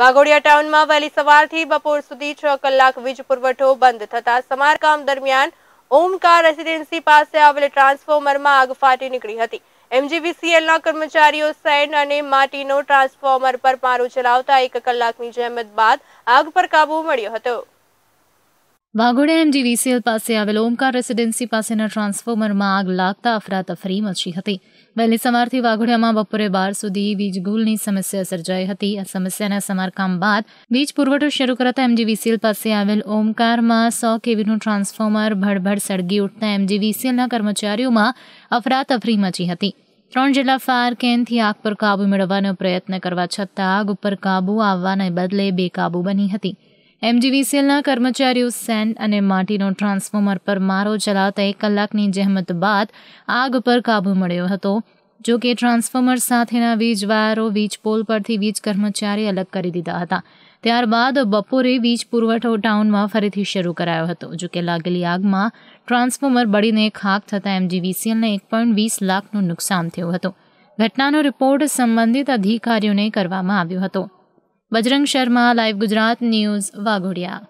વાઘોડિયા ટાઉનમાં વહેલી સવારથી બપોર સુધી છ કલાક વીજ પુરવઠો બંધ થતા સમારકામ દરમિયાન ઓમકાર રેસીડેન્સી પાસે આવેલ ટ્રાન્સફોર્મરમાં આગ ફાટી નીકળી હતી એમજીવીસીએલના કર્મચારીઓ સેન અને માટીનો ટ્રાન્સફોર્મર પર પારો ચલાવતા એક કલાકની જહેમત બાદ આગ પર કાબુ મળ્યો હતો વાઘોડે એમજીવીસીએલ પાસે આવેલ ૐકાર રેસિડેન્સી પાસેના ટ્રાન્સફોર્મરમાં આગ લાગતા અફરા તફરી મચી હતી. વેલી સંવારથી વાઘોડિયામાં બપોરે 12 સુધી વીજઘૂલની સમસ્યા સર્જાય હતી. આ સમસ્યાના સમારકામ બાદ વીજ પુરવઠો શરૂ કરતાં એમજીવીસીએલ પાસે આવેલ ૐકારમાં 100 કેવીનો ટ્રાન્સફોર્મર ભડભડ સરગી ઉઠતા એમજીવીસીએલના કર્મચારીઓમાં અફરા તફરી મચી હતી. ત્રણ જિલ્લા ફાયર કેનથી આગ પર કાબૂ મેળવવાનો પ્રયત્ન કરવા છતાં આગ ઉપર કાબૂ આવવાને બદલે બેકાબૂ બની હતી. એમજીવીસીએલના કર્મચારીઓ સેન્ડ અને માટીનો ટ્રાન્સફોર્મર પર મારો ચલાવતા એક કલાકની જહેમત બાદ આગ પર કાબૂ મળ્યો હતો જો કે ટ્રાન્સફોર્મર સાથેના વીજ વાયરો વીજ પોલ પરથી વીજ કર્મચારી અલગ કરી દીધા હતા ત્યારબાદ બપોરે વીજ પુરવઠો ટાઉનમાં ફરીથી શરૂ કરાયો હતો જો કે લાગેલી આગમાં ટ્રાન્સફોર્મર બળીને ખાક થતાં એમજીવીસીએલને એક પોઈન્ટ વીસ લાખનું નુકસાન થયું હતું ઘટનાનો રિપોર્ટ સંબંધિત અધિકારીઓને કરવામાં આવ્યો હતો બજરંગ શર્મા લાઈવ ગુજરાત ન્યૂઝ વાઘોડિયા